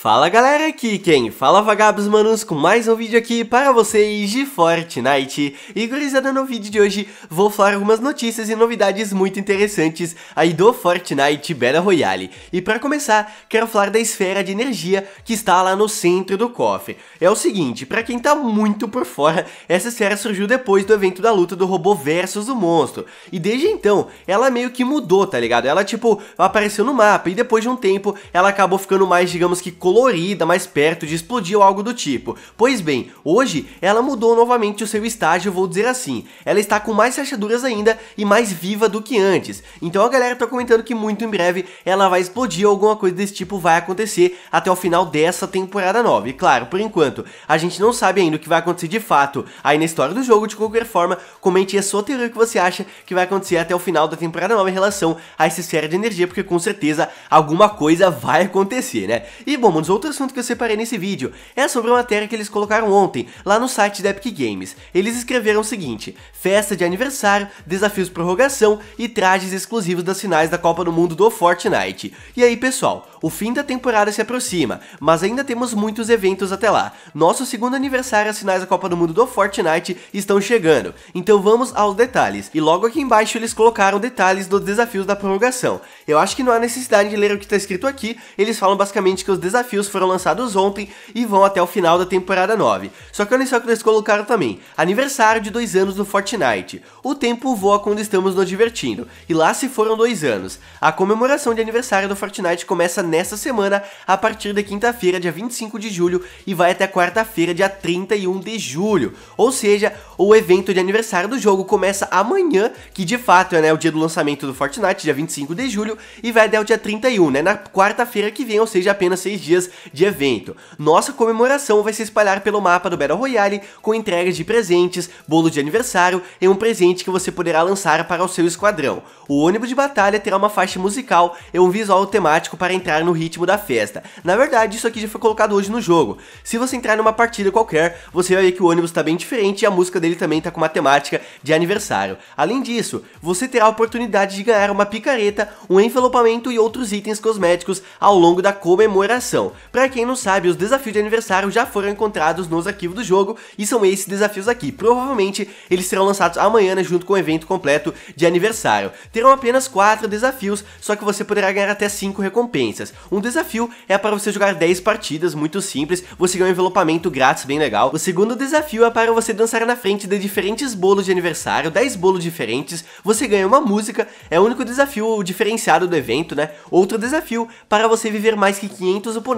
Fala galera, aqui quem fala vagabos manos com mais um vídeo aqui para vocês de Fortnite E gurizada, no vídeo de hoje vou falar algumas notícias e novidades muito interessantes aí do Fortnite Battle Royale E para começar, quero falar da esfera de energia que está lá no centro do cofre É o seguinte, para quem tá muito por fora, essa esfera surgiu depois do evento da luta do robô versus o monstro E desde então, ela meio que mudou, tá ligado? Ela tipo, apareceu no mapa e depois de um tempo, ela acabou ficando mais, digamos que colorida, mais perto de explodir ou algo do tipo. Pois bem, hoje ela mudou novamente o seu estágio, vou dizer assim. Ela está com mais rachaduras ainda e mais viva do que antes. Então a galera tá comentando que muito em breve ela vai explodir ou alguma coisa desse tipo vai acontecer até o final dessa temporada 9. E claro, por enquanto, a gente não sabe ainda o que vai acontecer de fato aí na história do jogo, de qualquer forma, comente a sua teoria que você acha que vai acontecer até o final da temporada 9 em relação a essa série de energia, porque com certeza alguma coisa vai acontecer, né? E bom, Commons, outro assunto que eu separei nesse vídeo, é sobre uma matéria que eles colocaram ontem, lá no site da Epic Games. Eles escreveram o seguinte, festa de aniversário, desafios de prorrogação e trajes exclusivos das finais da Copa do Mundo do Fortnite. E aí pessoal, o fim da temporada se aproxima, mas ainda temos muitos eventos até lá. Nosso segundo aniversário, as finais da Copa do Mundo do Fortnite estão chegando, então vamos aos detalhes. E logo aqui embaixo eles colocaram detalhes dos desafios da prorrogação. Eu acho que não há necessidade de ler o que está escrito aqui, eles falam basicamente que os desafios desafios foram lançados ontem e vão até o final da temporada 9. Só que olha só que eles colocaram também, aniversário de dois anos do Fortnite. O tempo voa quando estamos nos divertindo, e lá se foram dois anos. A comemoração de aniversário do Fortnite começa nesta semana, a partir da quinta-feira, dia 25 de julho, e vai até quarta-feira, dia 31 de julho. Ou seja, o evento de aniversário do jogo começa amanhã, que de fato é né, o dia do lançamento do Fortnite, dia 25 de julho, e vai até o dia 31, né, na quarta-feira que vem, ou seja, apenas seis dias dias de evento. Nossa comemoração vai se espalhar pelo mapa do Battle Royale com entregas de presentes, bolo de aniversário e um presente que você poderá lançar para o seu esquadrão. O ônibus de batalha terá uma faixa musical e um visual temático para entrar no ritmo da festa. Na verdade, isso aqui já foi colocado hoje no jogo. Se você entrar numa partida qualquer, você vai ver que o ônibus está bem diferente e a música dele também está com uma temática de aniversário. Além disso, você terá a oportunidade de ganhar uma picareta, um envelopamento e outros itens cosméticos ao longo da comemoração. Pra Para quem não sabe, os desafios de aniversário já foram encontrados nos arquivos do jogo e são esses desafios aqui. Provavelmente eles serão lançados amanhã né, junto com o evento completo de aniversário. Terão apenas 4 desafios, só que você poderá ganhar até 5 recompensas. Um desafio é para você jogar 10 partidas, muito simples, você ganha um envelopamento grátis bem legal. O segundo desafio é para você dançar na frente de diferentes bolos de aniversário, 10 bolos diferentes, você ganha uma música, é o único desafio diferenciado do evento, né? Outro desafio para você viver mais que 500 oponentes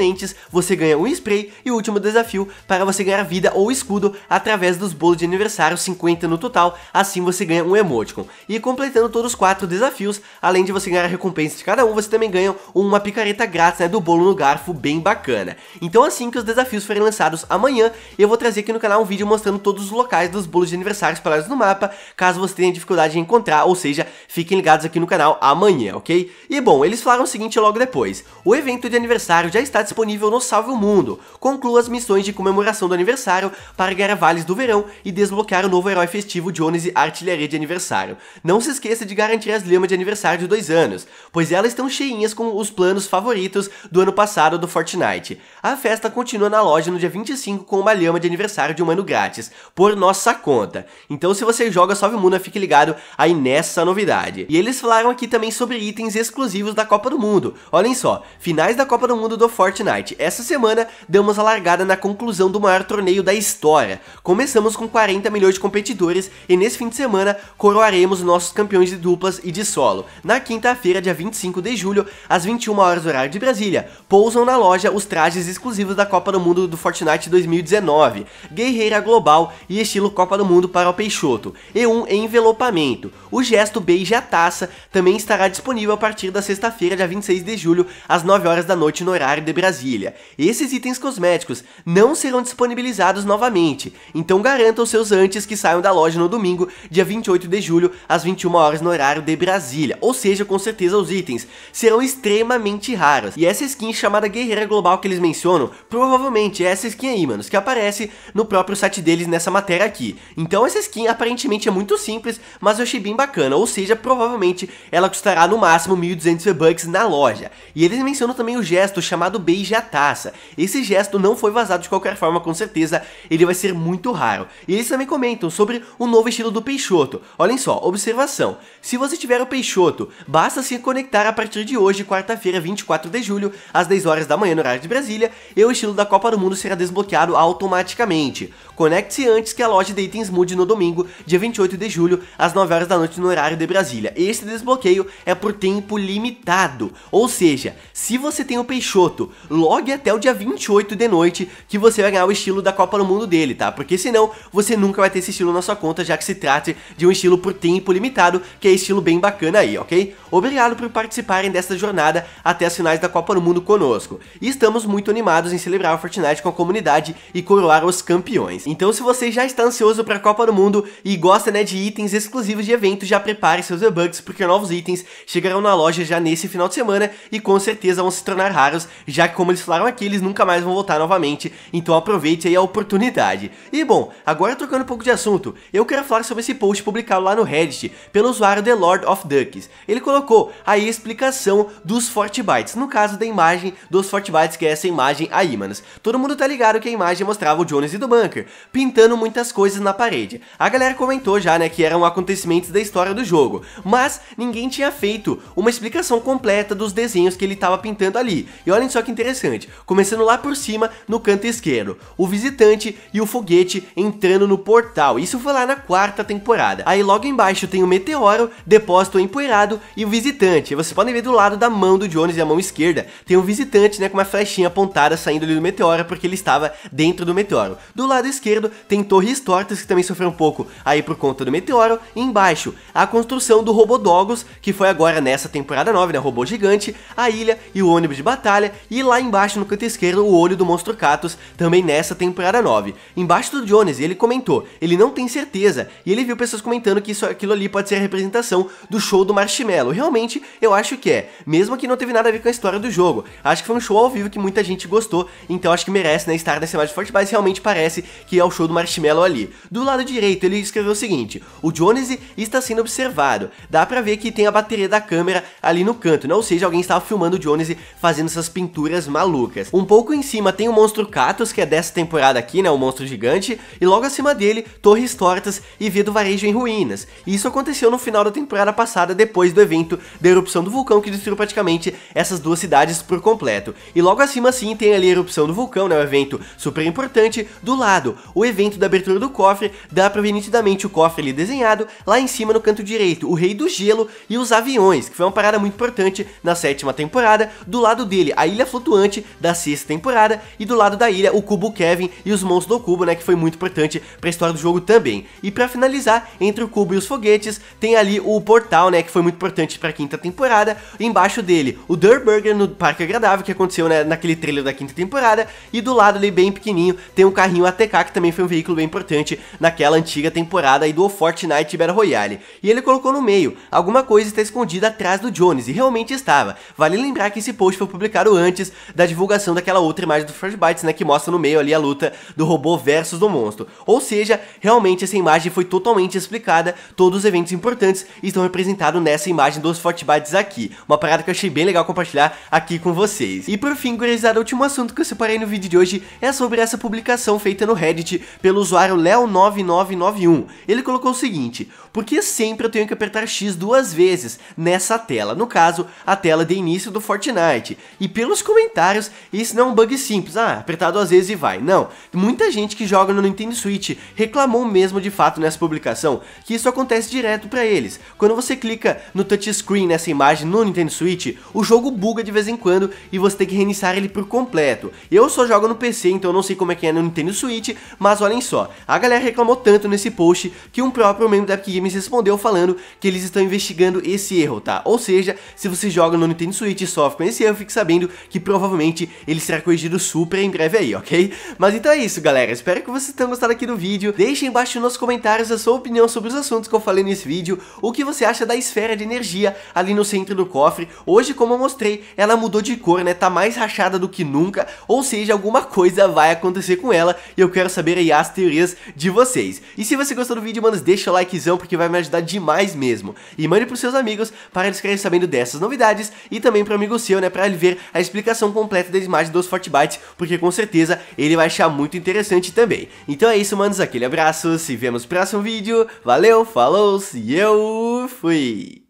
você ganha um spray e o último desafio para você ganhar vida ou escudo através dos bolos de aniversário, 50 no total, assim você ganha um emoticon. E completando todos os quatro desafios, além de você ganhar a recompensa de cada um, você também ganha uma picareta grátis né, do bolo no garfo, bem bacana. Então assim que os desafios forem lançados amanhã, eu vou trazer aqui no canal um vídeo mostrando todos os locais dos bolos de aniversário espalhados no mapa, caso você tenha dificuldade em encontrar, ou seja, fiquem ligados aqui no canal amanhã, ok? E bom, eles falaram o seguinte logo depois, o evento de aniversário já está disponível no Salve o Mundo. Conclua as missões de comemoração do aniversário para ganhar vales do verão e desbloquear o novo herói festivo Jones e Artilharia de Aniversário. Não se esqueça de garantir as lemas de aniversário de dois anos, pois elas estão cheinhas com os planos favoritos do ano passado do Fortnite. A festa continua na loja no dia 25 com uma lhama de aniversário de um ano grátis, por nossa conta. Então se você joga Salve o Mundo, fique ligado aí nessa novidade. E eles falaram aqui também sobre itens exclusivos da Copa do Mundo. Olhem só, finais da Copa do Mundo do Fortnite Fortnite. Essa semana damos a largada na conclusão do maior torneio da história. Começamos com 40 milhões de competidores e nesse fim de semana coroaremos nossos campeões de duplas e de solo. Na quinta-feira, dia 25 de julho, às 21 horas horário de Brasília, pousam na loja os trajes exclusivos da Copa do Mundo do Fortnite 2019, guerreira global e estilo Copa do Mundo para o Peixoto, e um envelopamento. O gesto beija a taça também estará disponível a partir da sexta-feira, dia 26 de julho, às 9 horas da noite no horário de Brasília. Esses itens cosméticos não serão disponibilizados novamente, então garanta os seus antes que saiam da loja no domingo, dia 28 de julho, às 21 horas no horário de Brasília. Ou seja, com certeza os itens serão extremamente raros. E essa skin chamada Guerreira Global que eles mencionam, provavelmente é essa skin aí, manos, que aparece no próprio site deles nessa matéria aqui. Então essa skin aparentemente é muito simples, mas eu achei bem bacana, ou seja, provavelmente ela custará no máximo 1.200 V-Bucks na loja. E eles mencionam também o gesto chamado beija a taça. Esse gesto não foi vazado de qualquer forma, com certeza, ele vai ser muito raro. E eles também comentam sobre o novo estilo do Peixoto. Olhem só, observação. Se você tiver o Peixoto, basta se conectar a partir de hoje, quarta-feira, 24 de julho, às 10 horas da manhã no horário de Brasília, e o estilo da Copa do Mundo será desbloqueado automaticamente. Conecte-se antes que a loja de itens mude no domingo, dia 28 de julho, às 9 horas da noite no horário de Brasília. Este desbloqueio é por tempo limitado, ou seja, se você tem o Peixoto logo até o dia 28 de noite que você vai ganhar o estilo da Copa do Mundo dele, tá? Porque senão você nunca vai ter esse estilo na sua conta, já que se trata de um estilo por tempo limitado, que é estilo bem bacana aí, ok? Obrigado por participarem dessa jornada até as finais da Copa do Mundo conosco. E estamos muito animados em celebrar o Fortnite com a comunidade e coroar os campeões. Então se você já está ansioso para a Copa do Mundo e gosta né, de itens exclusivos de eventos, já prepare seus debugs porque novos itens chegarão na loja já nesse final de semana e com certeza vão se tornar raros, já que é como eles falaram aqui, eles nunca mais vão voltar novamente, então aproveite aí a oportunidade. E bom, agora trocando um pouco de assunto, eu quero falar sobre esse post publicado lá no Reddit pelo usuário The Lord of Ducks. Ele colocou aí a explicação dos Fortbytes, no caso da imagem dos Fortbytes, que é essa imagem aí, manos. Todo mundo tá ligado que a imagem mostrava o Jones e do Bunker, pintando muitas coisas na parede. A galera comentou já, né, que eram acontecimentos da história do jogo, mas ninguém tinha feito uma explicação completa dos desenhos que ele tava pintando ali. E olhem só que interessante, começando lá por cima, no canto esquerdo, o visitante e o foguete entrando no portal, isso foi lá na quarta temporada. Aí logo embaixo tem o meteoro, depósito empoeirado e o visitante, vocês podem ver do lado da mão do Jones e a mão esquerda, tem o visitante né, com uma flechinha apontada saindo ali do meteoro, porque ele estava dentro do meteoro. Do lado esquerdo tem torres tortas que também sofreram um pouco aí por conta do meteoro, e embaixo a construção do Robodogos, que foi agora nessa temporada 9, né, robô gigante, a ilha e o ônibus de batalha, e lá embaixo no canto esquerdo o olho do monstro Katos, também nessa temporada 9. Embaixo do Jones, ele comentou, ele não tem certeza, e ele viu pessoas comentando que isso, aquilo ali pode ser a representação do show do Marshmallow. Realmente, eu acho que é, mesmo que não teve nada a ver com a história do jogo. Acho que foi um show ao vivo que muita gente gostou, então acho que merece né, estar nessa imagem forte, mas realmente parece que é o show do Marshmallow ali. Do lado direito, ele escreveu o seguinte, o Jones está sendo observado, dá pra ver que tem a bateria da câmera ali no canto, né? ou seja, alguém estava filmando o Jones fazendo essas pinturas malucas. Um pouco em cima tem o Monstro Katos, que é dessa temporada aqui, né, o monstro gigante, e logo acima dele, torres tortas e via do varejo em ruínas. E isso aconteceu no final da temporada passada, depois do evento da erupção do vulcão, que destruiu praticamente essas duas cidades por completo. E logo acima sim tem ali a erupção do vulcão, né, um evento super importante, do lado, o evento da abertura do cofre, dá pra ver nitidamente o cofre ali desenhado, lá em cima no canto direito, o rei do gelo e os aviões, que foi uma parada muito importante na sétima temporada, do lado dele, a ilha flutuante flutuante da sexta temporada, e do lado da ilha o Cubo Kevin e os monstros do Cubo, né, que foi muito importante para a história do jogo também. E para finalizar, entre o Cubo e os foguetes, tem ali o portal, né, que foi muito importante para a quinta temporada, embaixo dele o Durburger no Parque Agradável, que aconteceu né, naquele trailer da quinta temporada, e do lado ali bem pequenininho tem o carrinho ATK, que também foi um veículo bem importante naquela antiga temporada aí do Fortnite Battle Royale. E ele colocou no meio, alguma coisa está escondida atrás do Jones, e realmente estava. Vale lembrar que esse post foi publicado antes da divulgação daquela outra imagem do First Bites, né, que mostra no meio ali a luta do robô versus do monstro. Ou seja, realmente essa imagem foi totalmente explicada, todos os eventos importantes estão representados nessa imagem dos Fortnites Bites aqui. Uma parada que eu achei bem legal compartilhar aqui com vocês. E por fim, curiosidade, o último assunto que eu separei no vídeo de hoje é sobre essa publicação feita no Reddit pelo usuário Leo9991. Ele colocou o seguinte, por que sempre eu tenho que apertar X duas vezes nessa tela? No caso, a tela de início do Fortnite. E pelos comentários comentários, isso não é um bug simples, ah, apertado às vezes e vai. Não, muita gente que joga no Nintendo Switch reclamou mesmo de fato nessa publicação que isso acontece direto para eles. Quando você clica no touchscreen nessa imagem no Nintendo Switch, o jogo buga de vez em quando e você tem que reiniciar ele por completo. Eu só jogo no PC, então eu não sei como é que é no Nintendo Switch, mas olhem só, a galera reclamou tanto nesse post que um próprio membro da Epic Games respondeu falando que eles estão investigando esse erro, tá? Ou seja, se você joga no Nintendo Switch e sofre com esse erro, fique sabendo que provavelmente ele será corrigido super em breve aí, ok? Mas então é isso, galera. Espero que vocês tenham gostado aqui do vídeo. Deixem embaixo nos comentários a sua opinião sobre os assuntos que eu falei nesse vídeo, o que você acha da esfera de energia ali no centro do cofre. Hoje, como eu mostrei, ela mudou de cor, né? Tá mais rachada do que nunca, ou seja, alguma coisa vai acontecer com ela e eu quero saber aí as teorias de vocês. E se você gostou do vídeo, mano, deixa o likezão porque vai me ajudar demais mesmo. E mande pros seus amigos para eles querem sabendo dessas novidades e também pro amigo seu, né, para ele ver a explicação explicação completa das imagens dos Fortbytes, porque com certeza ele vai achar muito interessante também. Então é isso, manos, aquele abraço, se vemos no próximo vídeo, valeu, falou, e eu fui!